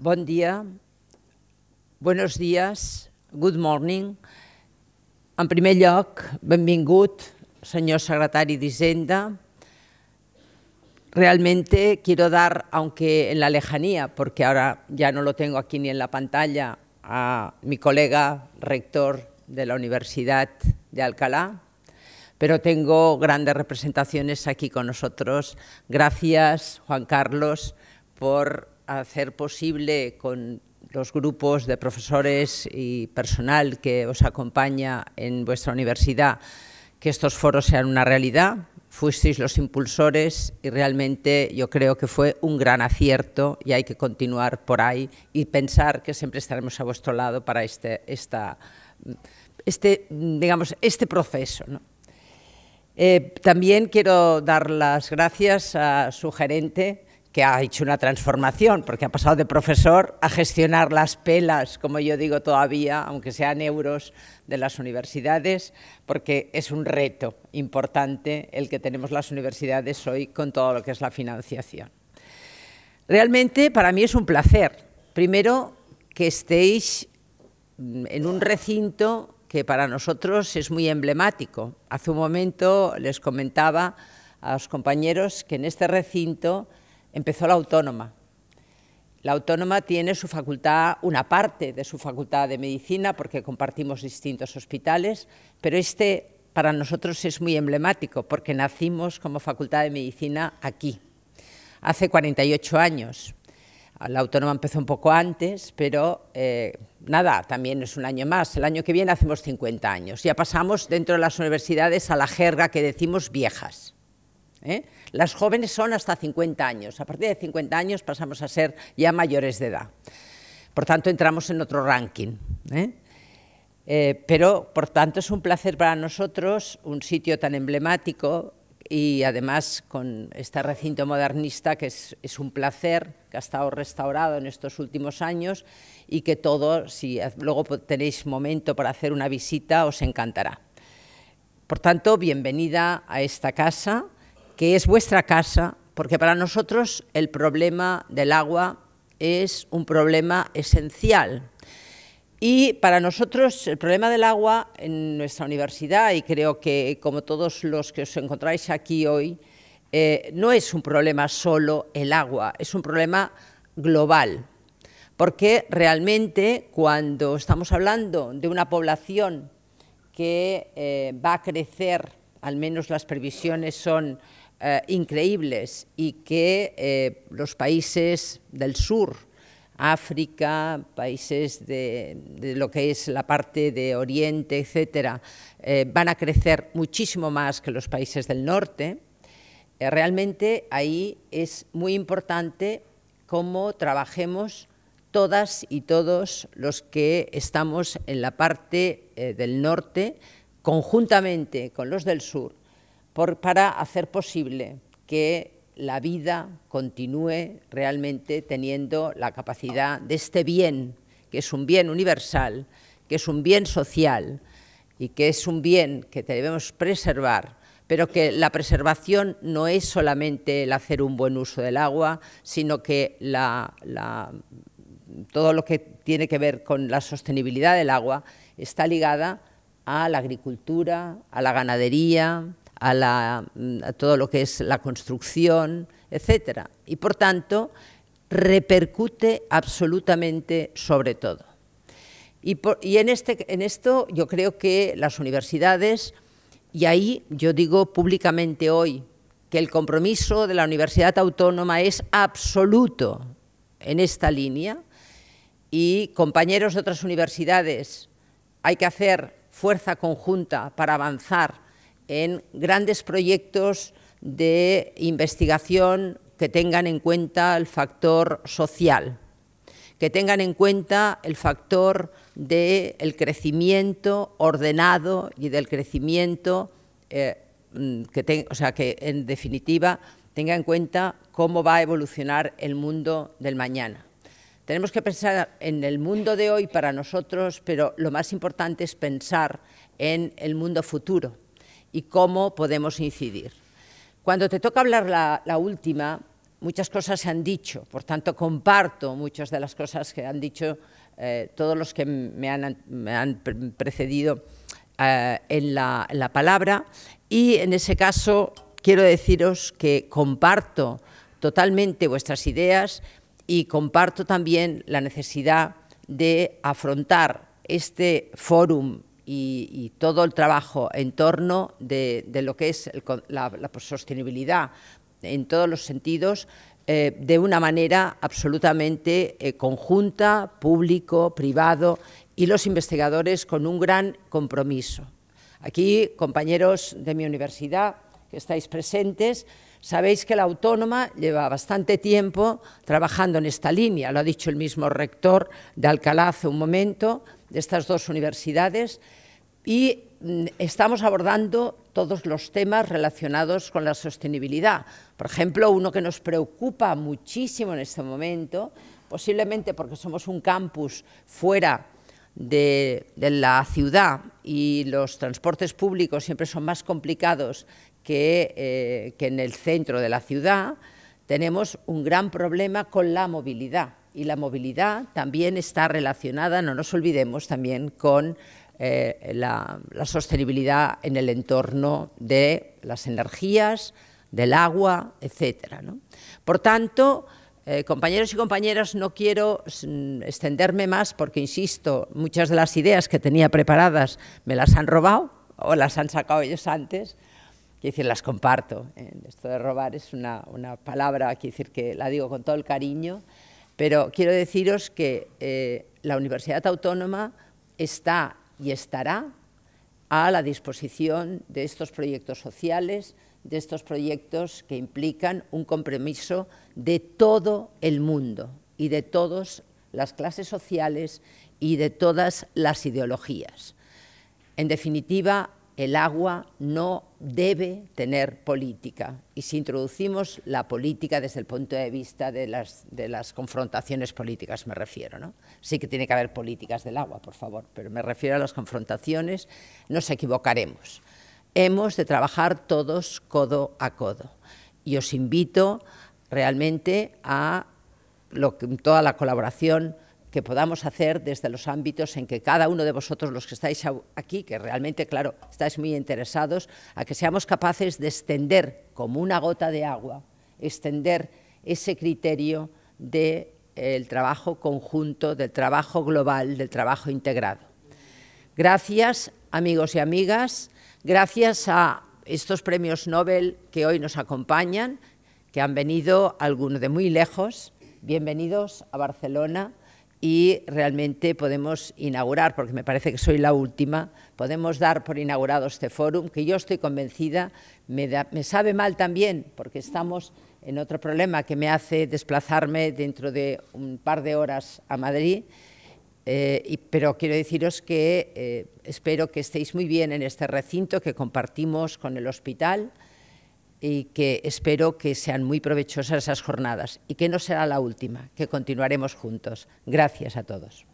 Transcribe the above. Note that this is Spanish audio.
Bon dia, buenos días, good morning. En primer lloc, benvingut, senyor secretari d'Hisenda. Realmente quiero dar, aunque en la lejanía, porque ahora ya no lo tengo aquí ni en la pantalla, a mi colega rector de la Universidad de Alcalá, pero tengo grandes representaciones aquí con nosotros. Gracias, Juan Carlos, por hacer posible con los grupos de profesores y personal que os acompaña en vuestra universidad que estos foros sean una realidad. Fuisteis los impulsores y realmente yo creo que fue un gran acierto y hay que continuar por ahí y pensar que siempre estaremos a vuestro lado para este, esta, este, digamos, este proceso. ¿no? Eh, también quiero dar las gracias a su gerente, que ha hecho una transformación, porque ha pasado de profesor a gestionar las pelas, como yo digo todavía, aunque sean euros de las universidades, porque es un reto importante el que tenemos las universidades hoy con todo lo que es la financiación. Realmente para mí es un placer, primero, que estéis mm, en un recinto que para nosotros es muy emblemático. Hace un momento les comentaba a los compañeros que en este recinto empezó la autónoma. La autónoma tiene su facultad, una parte de su facultad de medicina, porque compartimos distintos hospitales, pero este para nosotros es muy emblemático, porque nacimos como facultad de medicina aquí, hace 48 años. La autónoma empezó un poco antes, pero eh, nada, también es un año más. El año que viene hacemos 50 años. Ya pasamos dentro de las universidades a la jerga que decimos viejas. ¿eh? Las jóvenes son hasta 50 años. A partir de 50 años pasamos a ser ya mayores de edad. Por tanto, entramos en otro ranking. ¿eh? pero, por tanto, es un placer para nosotros, un sitio tan emblemático, y además con este recinto modernista que es, un placer, que ha estado restaurado en estos últimos años y que todo, si luego tenéis momento para hacer una visita, os encantará. Por tanto, bienvenida a esta casa, que es vuestra casa, porque para nosotros el problema del agua es un problema esencial y para nosotros el problema del agua en nuestra universidad, y creo que como todos los que os encontráis aquí hoy, eh, no es un problema solo el agua, es un problema global. Porque realmente cuando estamos hablando de una población que eh, va a crecer, al menos las previsiones son eh, increíbles, y que los países del sur, África, países de, lo que es la parte de Oriente, etcétera, eh, van a crecer muchísimo más que los países del norte. Eh, realmente ahí es muy importante cómo trabajemos todas y todos los que estamos en la parte eh, del norte conjuntamente con los del sur para hacer posible que la vida continúe realmente teniendo la capacidad de este bien, que es un bien universal, que es un bien social y que es un bien que debemos preservar, pero que la preservación no es solamente el hacer un buen uso del agua, sino que todo lo que tiene que ver con la sostenibilidad del agua está ligada a la agricultura, a la ganadería, Mm, a, todo lo que es la construcción, etc. Y por tanto, repercute absolutamente sobre todo. Y, en, este, en esto yo creo que las universidades, y ahí yo digo públicamente hoy, que el compromiso de la Universidad Autónoma es absoluto en esta línea y compañeros de otras universidades, hay que hacer fuerza conjunta para avanzar en grandes proyectos de investigación que tengan en cuenta el factor social, que tengan en cuenta el factor del crecimiento ordenado y del crecimiento, eh, mm, que o sea, que en definitiva tenga en cuenta cómo va a evolucionar el mundo del mañana. Tenemos que pensar en el mundo de hoy para nosotros, pero lo más importante es pensar en el mundo futuro, y cómo podemos incidir. Cuando te toca hablar la, última, muchas cosas se han dicho, por tanto comparto muchas de las cosas que han dicho eh, todos los que me han, precedido eh, en, la, palabra y en ese caso quiero deciros que comparto totalmente vuestras ideas y comparto también la necesidad de afrontar este fórum y, todo el trabajo en torno de, lo que es la, sostenibilidad en todos los sentidos eh, de una manera absolutamente eh, conjunta, público, privado y los investigadores con un gran compromiso. Aquí, compañeros de mi universidad que estáis presentes, Sabéis que la autónoma lleva bastante tiempo trabajando en esta línea, lo ha dicho el mismo rector de Alcalá hace un momento, de estas dos universidades, y mm, estamos abordando todos los temas relacionados con la sostenibilidad. Por ejemplo, uno que nos preocupa muchísimo en este momento, posiblemente porque somos un campus fuera de, la ciudad y los transportes públicos siempre son más complicados que, eh, que en el centro de la ciudad, tenemos un gran problema con la movilidad. Y la movilidad también está relacionada, no nos olvidemos, también con eh, la, sostenibilidad en el entorno de las energías, del agua, etc. Por tanto, eh, compañeros y compañeras, no quiero mm, extenderme más porque, insisto, muchas de las ideas que tenía preparadas me las han robado o las han sacado ellos antes. Quiero decir, las comparto. ¿eh? Esto de robar es una, palabra quiero decir, que la digo con todo el cariño, pero quiero deciros que la Universidad Autónoma está y estará a la disposición de estos proyectos sociales, de estos proyectos que implican un compromiso de todo el mundo y de todas las clases sociales y de todas las ideologías. En definitiva, el agua no debe tener política. Y si introducimos la política desde el punto de vista de las, confrontaciones políticas, me refiero, ¿no? Sí que tiene que haber políticas del agua, por favor, pero me refiero a las confrontaciones, nos equivocaremos. Hemos de trabajar todos codo a codo. Y os invito realmente a toda la colaboración que podamos hacer desde los ámbitos en que cada uno de vosotros, los que estáis aquí, que realmente, claro, estáis muy interesados, a que seamos capaces de extender, como una gota de agua, extender ese criterio del eh, trabajo conjunto, del trabajo global, del trabajo integrado. Gracias, amigos y amigas, gracias a estos premios Nobel que hoy nos acompañan, que han venido algunos de muy lejos, bienvenidos a Barcelona, y realmente podemos inaugurar, porque me parece que soy la última, podemos dar por inaugurado este fórum, que yo estoy convencida, me, sabe mal también, porque estamos en otro problema que me hace desplazarme dentro de un par de horas a Madrid, eh, pero quiero deciros que eh, espero que estéis muy bien en este recinto que compartimos con el hospital, y que espero que sean muy provechosas esas jornadas y que no será la última, que continuaremos juntos. Gracias a todos.